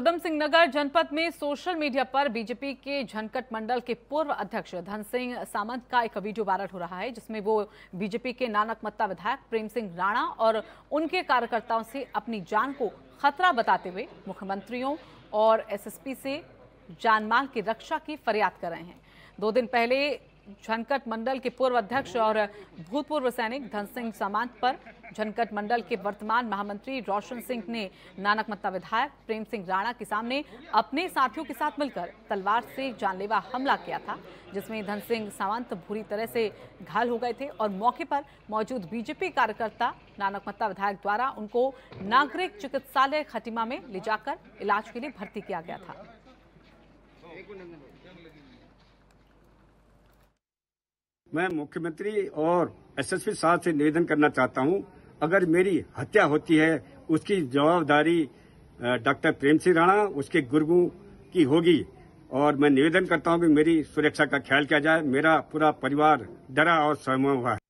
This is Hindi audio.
उधम सिंह नगर जनपद में सोशल मीडिया पर बीजेपी के झनकट मंडल के पूर्व अध्यक्ष धन सिंह सामंत का एक वीडियो वायरल हो रहा है जिसमें वो बीजेपी के नानकमत्ता विधायक प्रेम सिंह राणा और उनके कार्यकर्ताओं से अपनी जान को खतरा बताते हुए मुख्यमंत्रियों और एसएसपी से जानमाल की रक्षा की फरियाद कर रहे हैं दो दिन पहले झनकट मंडल के पूर्व अध्यक्ष और भूतपूर्व सैनिक धन सिंह सामंत पर झनकट मंडल के वर्तमान महामंत्री रोशन सिंह ने नानक मत्ता विधायक प्रेम सिंह राणा के सामने अपने साथियों के साथ मिलकर तलवार से जानलेवा हमला किया था जिसमें धन सिंह सावंत बुरी तरह से घायल हो गए थे और मौके पर मौजूद बीजेपी कार्यकर्ता नानक मत्ता विधायक द्वारा उनको नागरिक चिकित्सालय खटिमा में ले जाकर इलाज के लिए भर्ती किया गया था मैं मुख्यमंत्री और एसएसपी साहब से निवेदन करना चाहता हूं अगर मेरी हत्या होती है उसकी जवाबदारी डॉक्टर प्रेम सिंह राणा उसके गुरु की होगी और मैं निवेदन करता हूं कि मेरी सुरक्षा का ख्याल किया जाए मेरा पूरा परिवार डरा और सहमा हुआ है